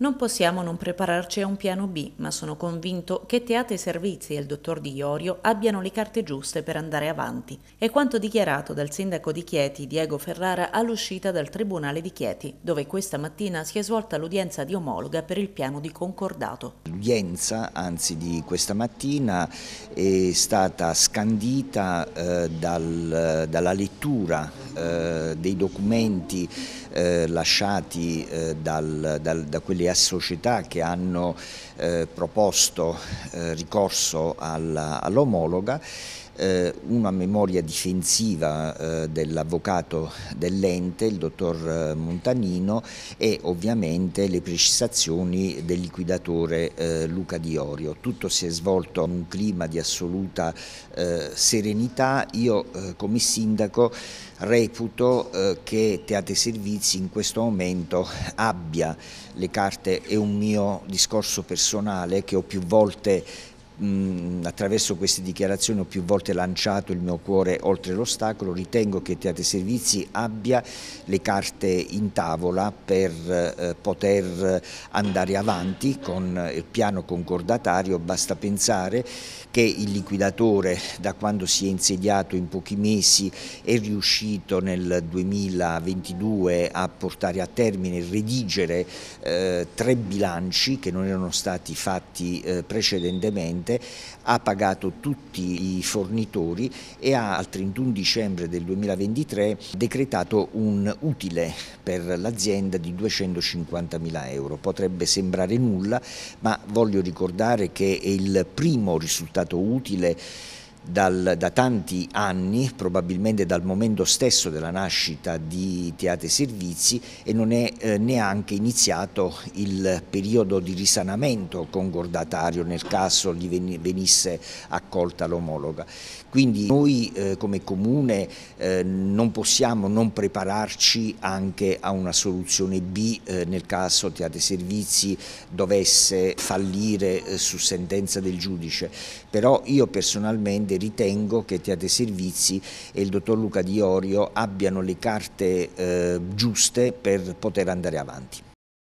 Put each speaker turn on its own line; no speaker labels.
Non possiamo non prepararci a un piano B, ma sono convinto che Teate Servizi e il dottor Di Iorio abbiano le carte giuste per andare avanti. È quanto dichiarato dal sindaco di Chieti, Diego Ferrara, all'uscita dal Tribunale di Chieti, dove questa mattina si è svolta l'udienza di omologa per il piano di concordato.
L'udienza, anzi di questa mattina, è stata scandita eh, dal, dalla lettura eh, dei documenti eh, lasciati eh, dal, dal, da quelle società che hanno eh, proposto eh, ricorso all'omologa all eh, una memoria difensiva eh, dell'avvocato dell'ente, il dottor eh, Montanino, e ovviamente le precisazioni del liquidatore Luca Di Orio. Tutto si è svolto in un clima di assoluta serenità. Io come sindaco reputo che Teatri Servizi in questo momento abbia le carte, è un mio discorso personale che ho più volte mh, attraverso queste dichiarazioni ho più volte lanciato il mio cuore oltre l'ostacolo, ritengo che Teatri Servizi abbia le carte in tavola per eh, poter andare avanti con il piano concordatario, basta pensare che il liquidatore da quando si è insediato in pochi mesi è riuscito nel 2022 a portare a termine, e redigere eh, tre bilanci che non erano stati fatti eh, precedentemente precedente, ha pagato tutti i fornitori e ha al 31 dicembre del 2023 decretato un utile per l'azienda di 250.000 euro. Potrebbe sembrare nulla, ma voglio ricordare che è il primo risultato utile dal, da tanti anni, probabilmente dal momento stesso della nascita di Teatri Servizi e non è eh, neanche iniziato il periodo di risanamento concordatario nel caso gli venisse accolta l'omologa. Quindi noi eh, come Comune eh, non possiamo non prepararci anche a una soluzione B eh, nel caso Teatri Servizi dovesse fallire eh, su sentenza del giudice, però io personalmente ritengo che Teatri Servizi e il dottor Luca Diorio abbiano le carte eh, giuste per poter andare avanti.